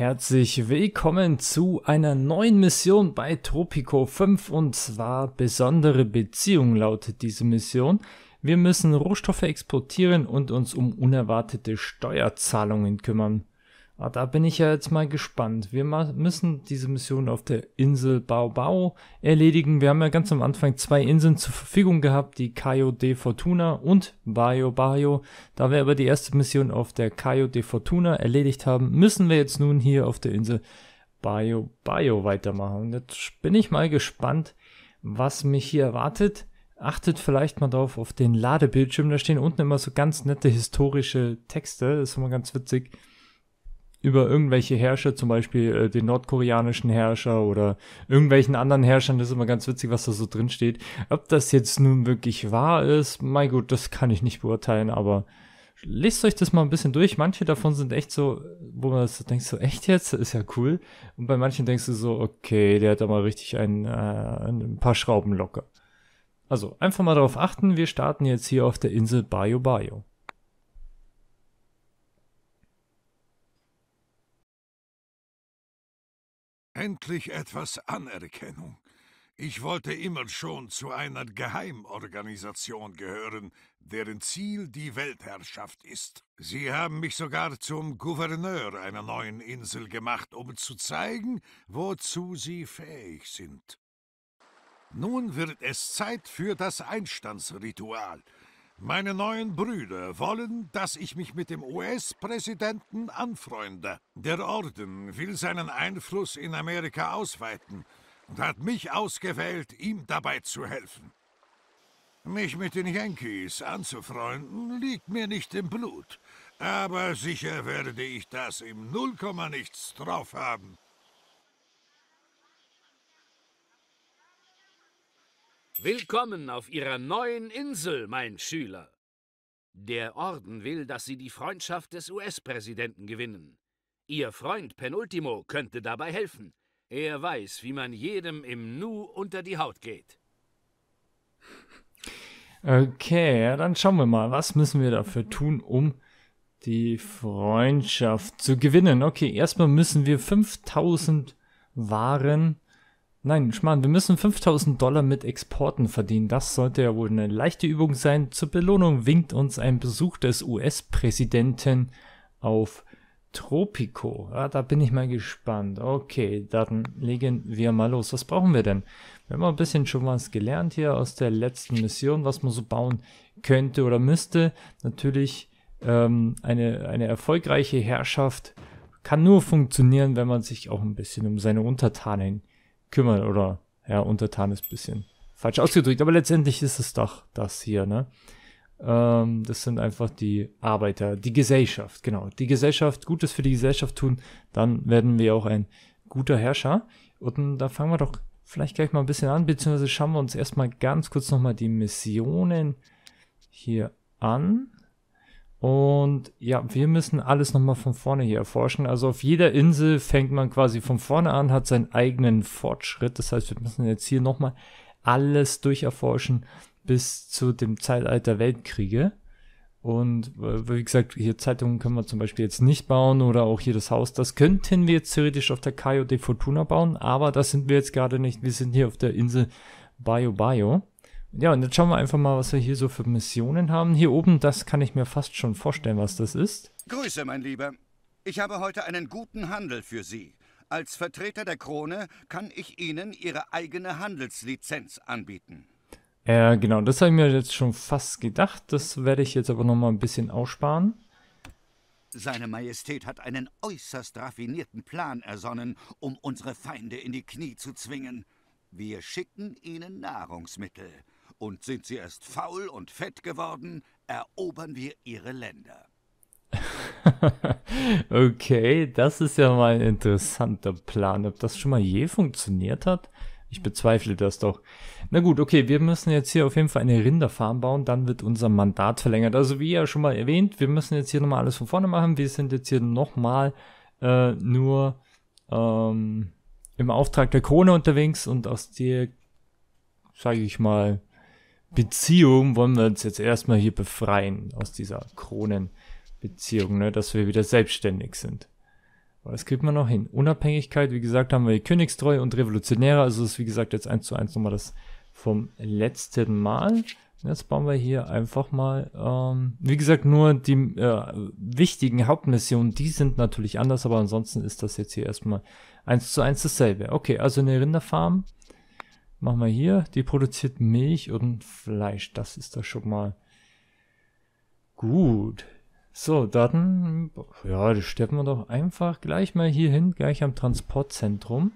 Herzlich willkommen zu einer neuen Mission bei Tropico 5 und zwar besondere Beziehung lautet diese Mission. Wir müssen Rohstoffe exportieren und uns um unerwartete Steuerzahlungen kümmern. Ah, da bin ich ja jetzt mal gespannt. Wir müssen diese Mission auf der Insel Baobao erledigen. Wir haben ja ganz am Anfang zwei Inseln zur Verfügung gehabt, die Cayo de Fortuna und Bayo Bayo. Da wir aber die erste Mission auf der Cayo de Fortuna erledigt haben, müssen wir jetzt nun hier auf der Insel Bayo Bayo weitermachen. Und jetzt bin ich mal gespannt, was mich hier erwartet. Achtet vielleicht mal drauf auf den Ladebildschirm. Da stehen unten immer so ganz nette historische Texte. Das ist immer ganz witzig über irgendwelche Herrscher, zum Beispiel äh, den nordkoreanischen Herrscher oder irgendwelchen anderen Herrschern. Das ist immer ganz witzig, was da so drin steht. Ob das jetzt nun wirklich wahr ist, mein Gott, das kann ich nicht beurteilen, aber lest euch das mal ein bisschen durch. Manche davon sind echt so, wo man so denkt, so echt jetzt, ist ja cool. Und bei manchen denkst du so, okay, der hat da mal richtig ein, äh, ein paar Schrauben locker. Also einfach mal darauf achten, wir starten jetzt hier auf der Insel Bayo Bayo. Endlich etwas Anerkennung. Ich wollte immer schon zu einer Geheimorganisation gehören, deren Ziel die Weltherrschaft ist. Sie haben mich sogar zum Gouverneur einer neuen Insel gemacht, um zu zeigen, wozu sie fähig sind. Nun wird es Zeit für das Einstandsritual. Meine neuen Brüder wollen, dass ich mich mit dem US-Präsidenten anfreunde. Der Orden will seinen Einfluss in Amerika ausweiten und hat mich ausgewählt, ihm dabei zu helfen. Mich mit den Yankees anzufreunden, liegt mir nicht im Blut. Aber sicher werde ich das im Nullkomma nichts drauf haben. Willkommen auf Ihrer neuen Insel, mein Schüler. Der Orden will, dass Sie die Freundschaft des US-Präsidenten gewinnen. Ihr Freund Penultimo könnte dabei helfen. Er weiß, wie man jedem im Nu unter die Haut geht. Okay, ja, dann schauen wir mal, was müssen wir dafür tun, um die Freundschaft zu gewinnen. Okay, erstmal müssen wir 5000 Waren Nein, Schmarrn, wir müssen 5000 Dollar mit Exporten verdienen. Das sollte ja wohl eine leichte Übung sein. Zur Belohnung winkt uns ein Besuch des US-Präsidenten auf Tropico. Ah, da bin ich mal gespannt. Okay, dann legen wir mal los. Was brauchen wir denn? Wir haben ein bisschen schon was gelernt hier aus der letzten Mission, was man so bauen könnte oder müsste. Natürlich ähm, eine, eine erfolgreiche Herrschaft kann nur funktionieren, wenn man sich auch ein bisschen um seine Untertanen kümmern oder ja, untertan ist ein bisschen falsch ausgedrückt, aber letztendlich ist es doch das hier, ne? Ähm, das sind einfach die Arbeiter, die Gesellschaft, genau. Die Gesellschaft, Gutes für die Gesellschaft tun, dann werden wir auch ein guter Herrscher. Und da fangen wir doch vielleicht gleich mal ein bisschen an, beziehungsweise schauen wir uns erstmal ganz kurz nochmal die Missionen hier an. Und ja, wir müssen alles nochmal von vorne hier erforschen. Also auf jeder Insel fängt man quasi von vorne an, hat seinen eigenen Fortschritt. Das heißt, wir müssen jetzt hier nochmal alles durcherforschen bis zu dem Zeitalter Weltkriege. Und äh, wie gesagt, hier Zeitungen können wir zum Beispiel jetzt nicht bauen oder auch hier das Haus. Das könnten wir jetzt theoretisch auf der Cayo de Fortuna bauen, aber das sind wir jetzt gerade nicht. Wir sind hier auf der Insel Bio Bio. Ja, und jetzt schauen wir einfach mal, was wir hier so für Missionen haben. Hier oben, das kann ich mir fast schon vorstellen, was das ist. Grüße, mein Lieber. Ich habe heute einen guten Handel für Sie. Als Vertreter der Krone kann ich Ihnen Ihre eigene Handelslizenz anbieten. Äh, genau, das habe ich mir jetzt schon fast gedacht. Das werde ich jetzt aber nochmal ein bisschen aussparen. Seine Majestät hat einen äußerst raffinierten Plan ersonnen, um unsere Feinde in die Knie zu zwingen. Wir schicken ihnen Nahrungsmittel. Und sind sie erst faul und fett geworden, erobern wir ihre Länder. okay, das ist ja mal ein interessanter Plan. Ob das schon mal je funktioniert hat? Ich bezweifle das doch. Na gut, okay, wir müssen jetzt hier auf jeden Fall eine Rinderfarm bauen, dann wird unser Mandat verlängert. Also wie ja schon mal erwähnt, wir müssen jetzt hier nochmal alles von vorne machen. Wir sind jetzt hier nochmal äh, nur ähm, im Auftrag der Krone unterwegs und aus dir, sage ich mal, Beziehung wollen wir uns jetzt erstmal hier befreien aus dieser Kronenbeziehung, ne? dass wir wieder selbstständig sind. Aber das kriegt man noch hin. Unabhängigkeit, wie gesagt, haben wir hier Königstreu und Revolutionäre. Also das ist, wie gesagt, jetzt eins zu eins nochmal das vom letzten Mal. Jetzt bauen wir hier einfach mal, ähm, wie gesagt, nur die äh, wichtigen Hauptmissionen, die sind natürlich anders, aber ansonsten ist das jetzt hier erstmal eins zu eins dasselbe. Okay, also eine Rinderfarm. Machen wir hier. Die produziert Milch und Fleisch. Das ist doch schon mal gut. So, dann, ja, das steppen wir doch einfach gleich mal hier hin, gleich am Transportzentrum.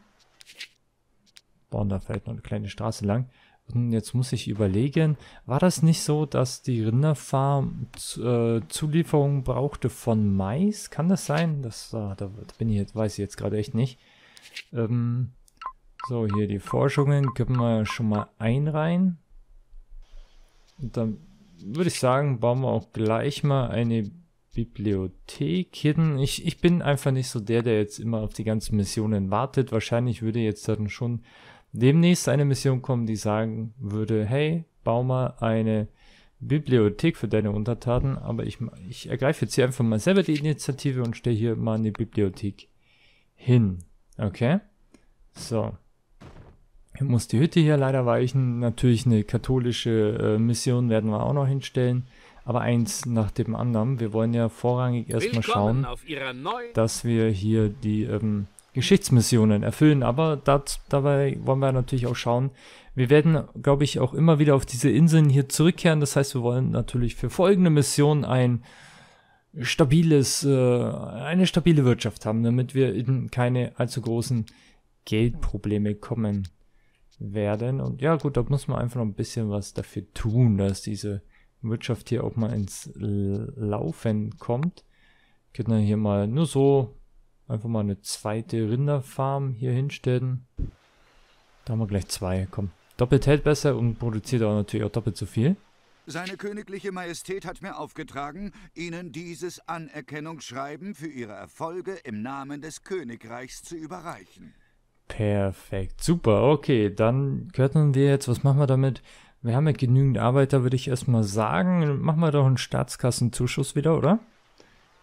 Bauen da vielleicht noch eine kleine Straße lang. Und jetzt muss ich überlegen, war das nicht so, dass die Rinderfarm äh, Zulieferung brauchte von Mais? Kann das sein? Das, ah, da bin ich jetzt, weiß ich jetzt gerade echt nicht. Ähm, so, hier die Forschungen können wir schon mal einreihen. Und dann würde ich sagen, bauen wir auch gleich mal eine Bibliothek hin. Ich, ich bin einfach nicht so der, der jetzt immer auf die ganzen Missionen wartet. Wahrscheinlich würde jetzt dann schon demnächst eine Mission kommen, die sagen würde, hey, bau mal eine Bibliothek für deine Untertaten. Aber ich, ich ergreife jetzt hier einfach mal selber die Initiative und stelle hier mal eine Bibliothek hin. Okay? So muss die Hütte hier leider weichen. Natürlich eine katholische äh, Mission werden wir auch noch hinstellen. Aber eins nach dem anderen. Wir wollen ja vorrangig erstmal schauen, dass wir hier die ähm, Geschichtsmissionen erfüllen. Aber dat, dabei wollen wir natürlich auch schauen. Wir werden, glaube ich, auch immer wieder auf diese Inseln hier zurückkehren. Das heißt, wir wollen natürlich für folgende Mission ein stabiles, äh, eine stabile Wirtschaft haben, damit wir in keine allzu großen Geldprobleme kommen werden. Und ja, gut, da muss man einfach noch ein bisschen was dafür tun, dass diese Wirtschaft hier auch mal ins Laufen kommt. Können wir hier mal nur so einfach mal eine zweite Rinderfarm hier hinstellen. Da haben wir gleich zwei. Komm, doppelt hält besser und produziert auch natürlich auch doppelt so viel. Seine königliche Majestät hat mir aufgetragen, Ihnen dieses Anerkennungsschreiben für Ihre Erfolge im Namen des Königreichs zu überreichen. Perfekt, super. Okay, dann können wir jetzt, was machen wir damit? Wir haben ja genügend Arbeit, da würde ich erstmal sagen. Machen wir doch einen Staatskassenzuschuss wieder, oder?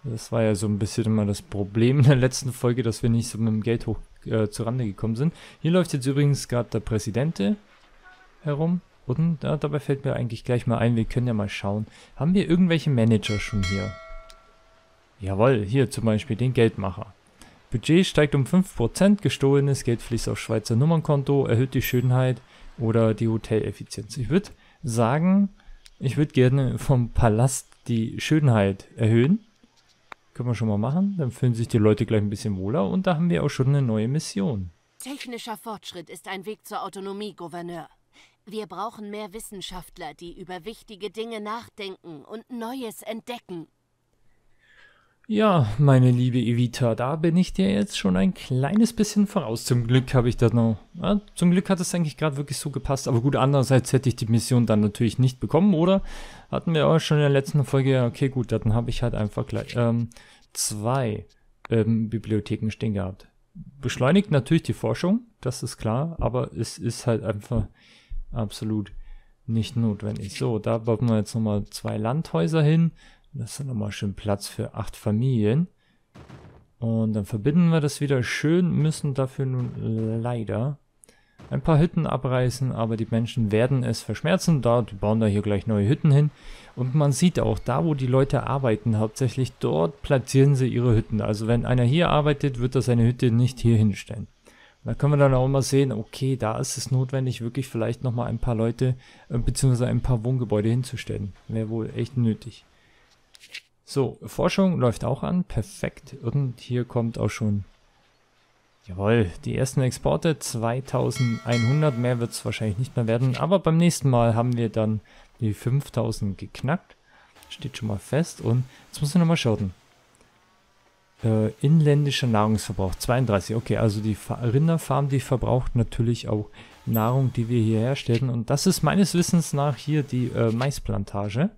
Das war ja so ein bisschen immer das Problem in der letzten Folge, dass wir nicht so mit dem Geld hoch äh, zurande gekommen sind. Hier läuft jetzt übrigens gerade der Präsidente herum. Und ja, dabei fällt mir eigentlich gleich mal ein, wir können ja mal schauen. Haben wir irgendwelche Manager schon hier? Jawohl, hier zum Beispiel den Geldmacher. Budget steigt um 5%, gestohlenes Geld fließt auf Schweizer Nummernkonto, erhöht die Schönheit oder die Hoteleffizienz. Ich würde sagen, ich würde gerne vom Palast die Schönheit erhöhen. Können wir schon mal machen. Dann fühlen sich die Leute gleich ein bisschen wohler und da haben wir auch schon eine neue Mission. Technischer Fortschritt ist ein Weg zur Autonomie, Gouverneur. Wir brauchen mehr Wissenschaftler, die über wichtige Dinge nachdenken und Neues entdecken. Ja, meine liebe Evita, da bin ich dir jetzt schon ein kleines bisschen voraus. Zum Glück habe ich das noch. Ja, zum Glück hat es eigentlich gerade wirklich so gepasst. Aber gut, andererseits hätte ich die Mission dann natürlich nicht bekommen, oder? Hatten wir auch schon in der letzten Folge. Ja, okay, gut, dann habe ich halt einfach gleich ähm, zwei ähm, Bibliotheken stehen gehabt. Beschleunigt natürlich die Forschung, das ist klar. Aber es ist halt einfach absolut nicht notwendig. So, da bauen wir jetzt nochmal zwei Landhäuser hin. Das ist nochmal schön Platz für acht Familien. Und dann verbinden wir das wieder schön, müssen dafür nun leider ein paar Hütten abreißen, aber die Menschen werden es verschmerzen, da die bauen da hier gleich neue Hütten hin. Und man sieht auch, da wo die Leute arbeiten hauptsächlich, dort platzieren sie ihre Hütten. Also wenn einer hier arbeitet, wird er seine Hütte nicht hier hinstellen. Da können wir dann auch mal sehen, okay, da ist es notwendig, wirklich vielleicht nochmal ein paar Leute äh, bzw. ein paar Wohngebäude hinzustellen. Wäre wohl echt nötig. So, Forschung läuft auch an. Perfekt. Und hier kommt auch schon... Jawohl, die ersten Exporte 2100. Mehr wird es wahrscheinlich nicht mehr werden. Aber beim nächsten Mal haben wir dann die 5000 geknackt. Steht schon mal fest. Und jetzt muss ich nochmal schauen. Äh, inländischer Nahrungsverbrauch 32. Okay, also die Rinderfarm, die verbraucht natürlich auch Nahrung, die wir hier herstellen. Und das ist meines Wissens nach hier die äh, Maisplantage.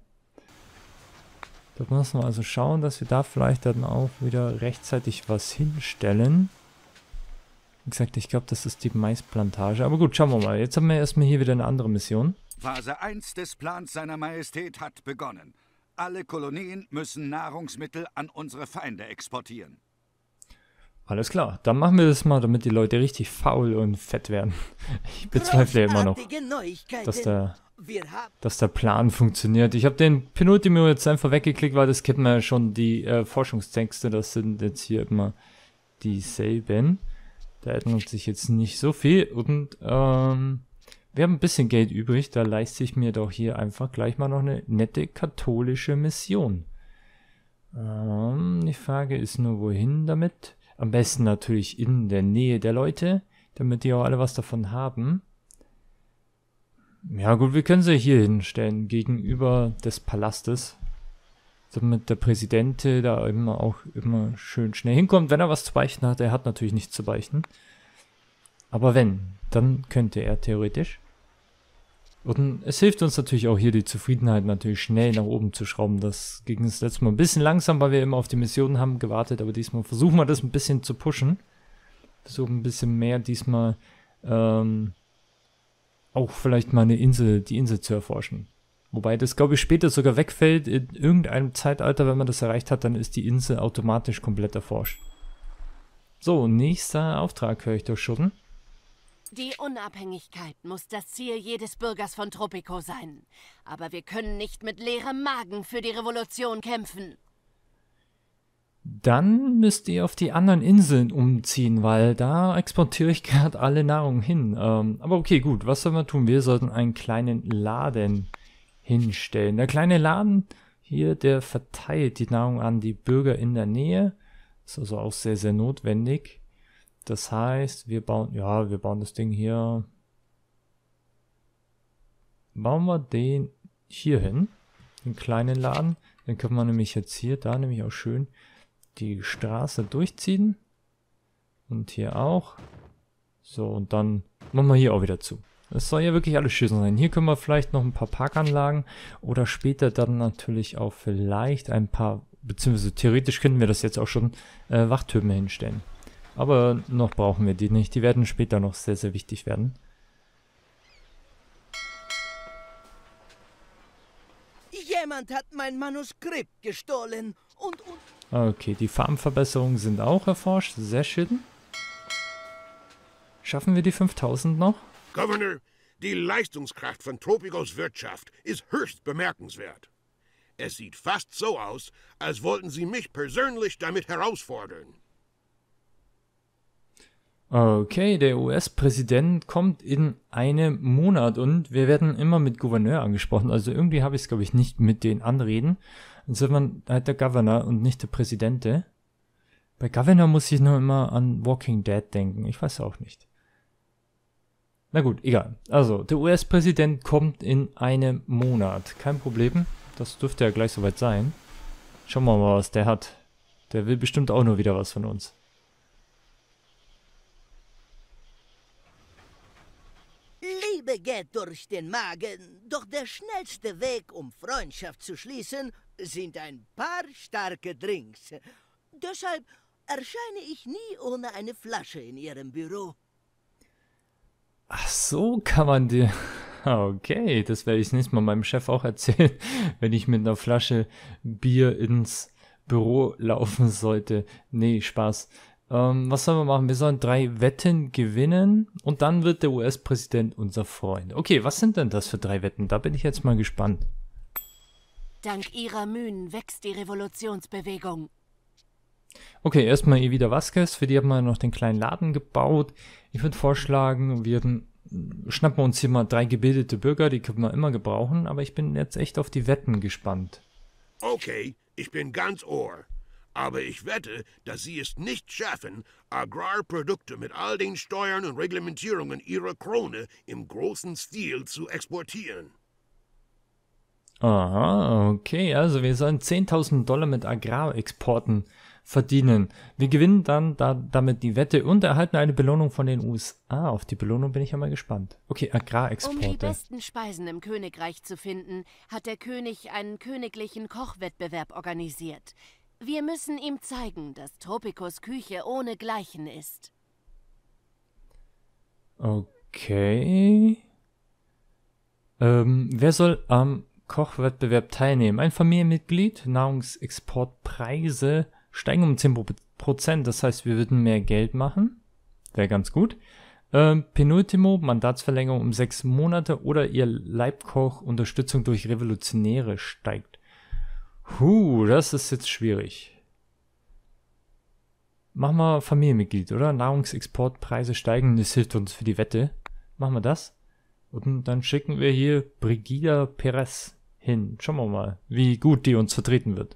Da müssen wir also schauen, dass wir da vielleicht dann auch wieder rechtzeitig was hinstellen. Wie gesagt, ich glaube, das ist die Maisplantage. Aber gut, schauen wir mal. Jetzt haben wir erstmal hier wieder eine andere Mission. Phase 1 des Plans seiner Majestät hat begonnen. Alle Kolonien müssen Nahrungsmittel an unsere Feinde exportieren. Alles klar, dann machen wir das mal, damit die Leute richtig faul und fett werden. Ich bezweifle ja immer noch, dass der, dass der Plan funktioniert. Ich habe den Penultimo jetzt einfach weggeklickt, weil das kennt man ja schon, die äh, Forschungstexte, das sind jetzt hier immer dieselben. Da ändert sich jetzt nicht so viel und ähm, wir haben ein bisschen Geld übrig, da leiste ich mir doch hier einfach gleich mal noch eine nette katholische Mission. Ähm, die Frage ist nur, wohin damit? Am besten natürlich in der Nähe der Leute, damit die auch alle was davon haben. Ja gut, wir können sie hier hinstellen, gegenüber des Palastes. Damit der Präsident da immer auch immer schön schnell hinkommt. Wenn er was zu beichten hat, er hat natürlich nichts zu beichten. Aber wenn, dann könnte er theoretisch. Und es hilft uns natürlich auch hier die Zufriedenheit natürlich schnell nach oben zu schrauben. Das ging das letzte Mal ein bisschen langsam, weil wir immer auf die Missionen haben gewartet, aber diesmal versuchen wir das ein bisschen zu pushen. Versuchen ein bisschen mehr diesmal ähm, auch vielleicht mal eine Insel, die Insel zu erforschen. Wobei das, glaube ich, später sogar wegfällt. In irgendeinem Zeitalter, wenn man das erreicht hat, dann ist die Insel automatisch komplett erforscht. So, nächster Auftrag höre ich doch schon. Die Unabhängigkeit muss das Ziel jedes Bürgers von Tropico sein. Aber wir können nicht mit leerem Magen für die Revolution kämpfen. Dann müsst ihr auf die anderen Inseln umziehen, weil da exportiere ich gerade alle Nahrung hin. Ähm, aber okay, gut, was soll man tun? Wir sollten einen kleinen Laden hinstellen. Der kleine Laden hier, der verteilt die Nahrung an die Bürger in der Nähe. Ist also auch sehr, sehr notwendig. Das heißt, wir bauen, ja, wir bauen das Ding hier. Bauen wir den hier hin, den kleinen Laden. Dann können wir nämlich jetzt hier, da nämlich auch schön die Straße durchziehen. Und hier auch. So, und dann machen wir hier auch wieder zu. Es soll ja wirklich alles schön sein. Hier können wir vielleicht noch ein paar Parkanlagen oder später dann natürlich auch vielleicht ein paar, beziehungsweise theoretisch könnten wir das jetzt auch schon äh, Wachtürme hinstellen. Aber noch brauchen wir die nicht. Die werden später noch sehr, sehr wichtig werden. Jemand hat mein Manuskript gestohlen und... und okay, die Farmverbesserungen sind auch erforscht. Sehr schön. Schaffen wir die 5000 noch? Governor, die Leistungskraft von Tropicos Wirtschaft ist höchst bemerkenswert. Es sieht fast so aus, als wollten sie mich persönlich damit herausfordern. Okay, der US-Präsident kommt in einem Monat und wir werden immer mit Gouverneur angesprochen. Also irgendwie habe ich es, glaube ich, nicht mit den Anreden. Dann sind man halt der Governor und nicht der Präsidente. Bei Governor muss ich nur immer an Walking Dead denken. Ich weiß auch nicht. Na gut, egal. Also, der US-Präsident kommt in einem Monat. Kein Problem. Das dürfte ja gleich soweit sein. Schauen wir mal, was der hat. Der will bestimmt auch nur wieder was von uns. Liebe geht durch den Magen, doch der schnellste Weg, um Freundschaft zu schließen, sind ein paar starke Drinks. Deshalb erscheine ich nie ohne eine Flasche in Ihrem Büro. Ach so kann man dir... Ah, okay, das werde ich nächstes Mal meinem Chef auch erzählen, wenn ich mit einer Flasche Bier ins Büro laufen sollte. Nee, Spaß. Ähm, was sollen wir machen? Wir sollen drei Wetten gewinnen und dann wird der US-Präsident unser Freund. Okay, was sind denn das für drei Wetten? Da bin ich jetzt mal gespannt. Dank ihrer Mühen wächst die Revolutionsbewegung. Okay, erstmal Evida Vasquez, für die haben wir noch den kleinen Laden gebaut. Ich würde vorschlagen, wir schnappen uns hier mal drei gebildete Bürger, die können wir immer gebrauchen, aber ich bin jetzt echt auf die Wetten gespannt. Okay, ich bin ganz ohr. Aber ich wette, dass Sie es nicht schaffen, Agrarprodukte mit all den Steuern und Reglementierungen Ihrer Krone im großen Stil zu exportieren. Aha, okay, also wir sollen 10.000 Dollar mit Agrarexporten verdienen. Wir gewinnen dann da, damit die Wette und erhalten eine Belohnung von den USA. Auf die Belohnung bin ich ja mal gespannt. Okay, Agrarexporte. Um die besten Speisen im Königreich zu finden, hat der König einen königlichen Kochwettbewerb organisiert. Wir müssen ihm zeigen, dass Tropicos Küche ohne Gleichen ist. Okay. Ähm, wer soll am Kochwettbewerb teilnehmen? Ein Familienmitglied, Nahrungsexportpreise steigen um 10%, das heißt, wir würden mehr Geld machen. Wäre ganz gut. Ähm, Penultimo, Mandatsverlängerung um sechs Monate oder ihr Leibkoch Unterstützung durch Revolutionäre steigt Huh, das ist jetzt schwierig. Machen wir Familienmitglied, oder? Nahrungsexportpreise steigen, das hilft uns für die Wette. Machen wir das. Und dann schicken wir hier Brigida Perez hin. Schauen wir mal, wie gut die uns vertreten wird.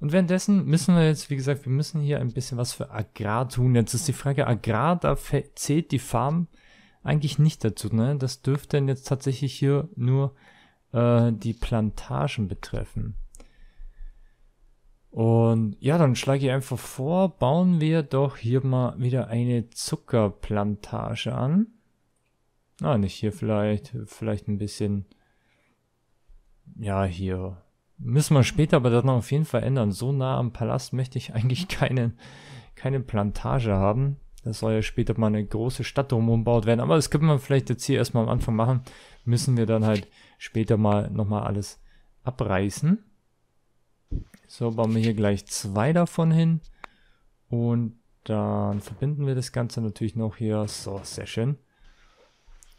Und währenddessen müssen wir jetzt, wie gesagt, wir müssen hier ein bisschen was für Agrar tun. Jetzt ist die Frage, Agrar, da zählt die Farm eigentlich nicht dazu. Ne? Das dürfte jetzt tatsächlich hier nur äh, die Plantagen betreffen. Und ja, dann schlage ich einfach vor, bauen wir doch hier mal wieder eine Zuckerplantage an. Ah, nicht hier vielleicht, vielleicht ein bisschen, ja, hier. Müssen wir später aber dann auf jeden Fall ändern. So nah am Palast möchte ich eigentlich keine, keine Plantage haben. Das soll ja später mal eine große Stadt drum umbaut werden. Aber das können wir vielleicht jetzt hier erstmal am Anfang machen. Müssen wir dann halt später mal nochmal alles abreißen. So, bauen wir hier gleich zwei davon hin. Und dann verbinden wir das Ganze natürlich noch hier. So, sehr schön.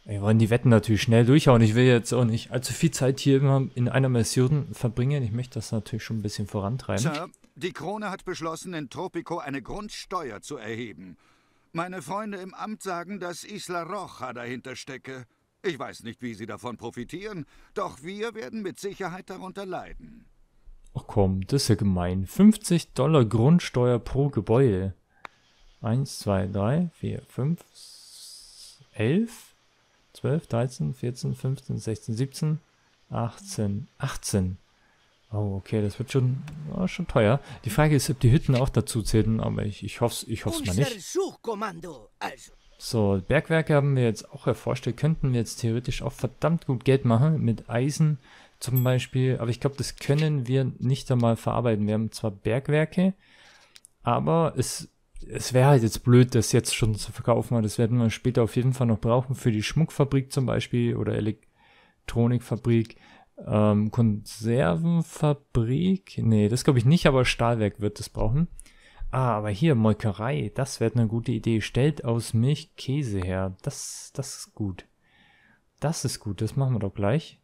Wir wollen die Wetten natürlich schnell durchhauen. Ich will jetzt auch nicht allzu viel Zeit hier immer in einer Mission verbringen. Ich möchte das natürlich schon ein bisschen vorantreiben. Sir, die Krone hat beschlossen, in Tropico eine Grundsteuer zu erheben. Meine Freunde im Amt sagen, dass Isla Rocha dahinter stecke. Ich weiß nicht, wie sie davon profitieren, doch wir werden mit Sicherheit darunter leiden. Ach komm, das ist ja gemein. 50 Dollar Grundsteuer pro Gebäude. 1, 2, 3, 4, 5, 11, 12, 13, 14, 15, 16, 17, 18, 18. Oh, okay, das wird schon, oh, schon teuer. Die Frage ist, ob die Hütten auch dazu zählen, aber ich, ich hoffe es ich hoff's mal nicht. So, Bergwerke haben wir jetzt auch erforscht. Da könnten wir jetzt theoretisch auch verdammt gut Geld machen mit Eisen zum Beispiel. Aber ich glaube, das können wir nicht einmal verarbeiten. Wir haben zwar Bergwerke, aber es, es wäre halt jetzt blöd, das jetzt schon zu verkaufen. Aber das werden wir später auf jeden Fall noch brauchen für die Schmuckfabrik zum Beispiel oder Elektronikfabrik. Ähm, Konservenfabrik? Nee, das glaube ich nicht, aber Stahlwerk wird das brauchen. Ah, aber hier, Molkerei, das wäre eine gute Idee. Stellt aus Milch Käse her. Das, das ist gut. Das ist gut, das machen wir doch gleich.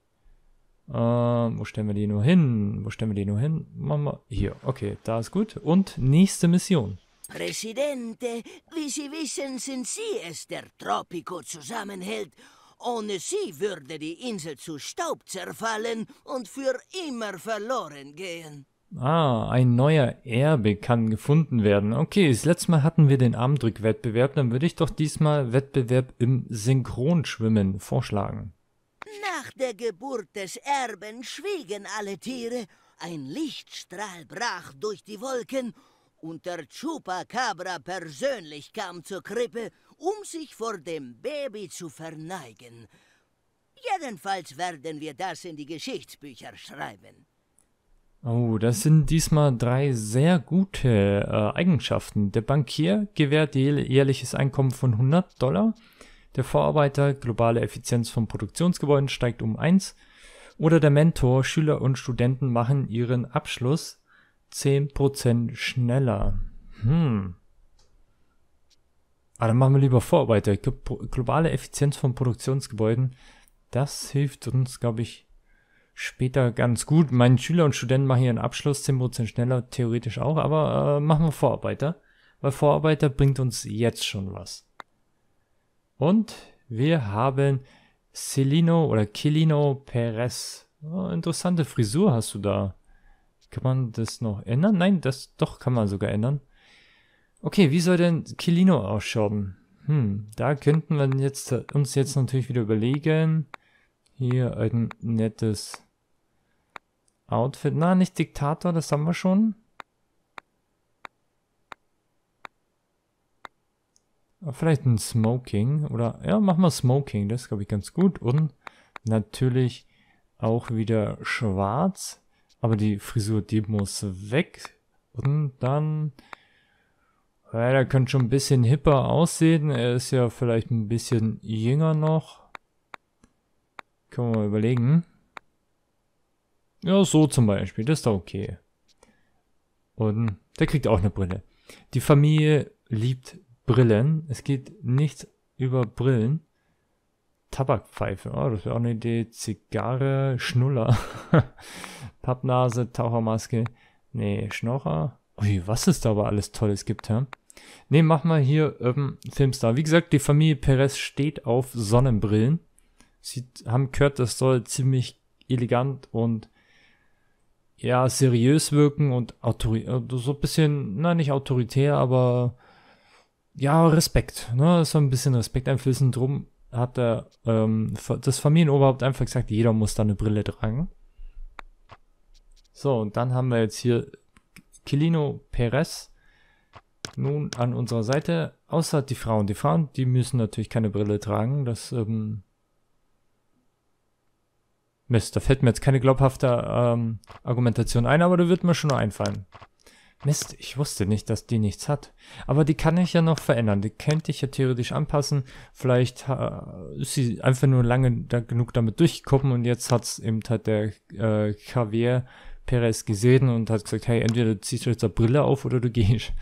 Ähm, wo stellen wir die nur hin? Wo stellen wir die nur hin? Machen wir hier. Okay, da ist gut. Und nächste Mission. Präsidente, wie Sie wissen, sind Sie es, der Tropico zusammenhält ohne sie würde die Insel zu Staub zerfallen und für immer verloren gehen. Ah, ein neuer Erbe kann gefunden werden. Okay, das letzte Mal hatten wir den Armdrückwettbewerb, dann würde ich doch diesmal Wettbewerb im Synchronschwimmen vorschlagen. Nach der Geburt des Erben schwiegen alle Tiere, ein Lichtstrahl brach durch die Wolken und der Chupacabra persönlich kam zur Krippe um sich vor dem Baby zu verneigen. Jedenfalls werden wir das in die Geschichtsbücher schreiben. Oh, das sind diesmal drei sehr gute äh, Eigenschaften. Der Bankier gewährt jährliches Einkommen von 100 Dollar. Der Vorarbeiter, globale Effizienz von Produktionsgebäuden steigt um 1. Oder der Mentor, Schüler und Studenten machen ihren Abschluss 10% schneller. Hm. Ah, dann machen wir lieber Vorarbeiter. Globale Effizienz von Produktionsgebäuden, das hilft uns, glaube ich, später ganz gut. Meine Schüler und Studenten machen ihren Abschluss 10% schneller, theoretisch auch, aber äh, machen wir Vorarbeiter, weil Vorarbeiter bringt uns jetzt schon was. Und wir haben Celino oder Kilino Perez. Oh, interessante Frisur hast du da. Kann man das noch ändern? Nein, das doch kann man sogar ändern. Okay, wie soll denn Kilino ausschauen? Hm, da könnten wir jetzt, uns jetzt natürlich wieder überlegen. Hier ein nettes Outfit. Na, nicht Diktator, das haben wir schon. Vielleicht ein Smoking oder ja, machen wir Smoking, das glaube ich ganz gut. Und natürlich auch wieder schwarz, aber die Frisur, die muss weg. Und dann ja, der könnte schon ein bisschen hipper aussehen. Er ist ja vielleicht ein bisschen jünger noch. Können wir mal überlegen. Ja, so zum Beispiel. Das ist doch okay. Und der kriegt auch eine Brille. Die Familie liebt Brillen. Es geht nichts über Brillen. Tabakpfeife, oh, das wäre auch eine Idee. Zigarre, Schnuller. Pappnase, Tauchermaske. Nee, Schnorrer. Ui, was es da aber alles Tolles gibt, hä? Ne, mach mal hier ähm, Filmstar. Wie gesagt, die Familie Perez steht auf Sonnenbrillen. Sie haben gehört, das soll ziemlich elegant und ja, seriös wirken und autoritär, äh, so ein bisschen, na, nicht autoritär, aber ja, Respekt, ne, so ein bisschen Respekt einflößen. Drum hat der, ähm, das Familienoberhaupt einfach gesagt, jeder muss da eine Brille tragen. So, und dann haben wir jetzt hier Kilino Perez nun an unserer Seite, außer die Frauen. Die Frauen, die müssen natürlich keine Brille tragen. Das, ähm Mist, da fällt mir jetzt keine glaubhafte ähm, Argumentation ein, aber da wird mir schon nur einfallen. Mist, ich wusste nicht, dass die nichts hat. Aber die kann ich ja noch verändern. Die könnte ich ja theoretisch anpassen. Vielleicht äh, ist sie einfach nur lange da genug damit durchgekommen und jetzt hat es eben halt der äh, Javier Perez gesehen und hat gesagt, hey, entweder du ziehst du jetzt eine Brille auf oder du gehst.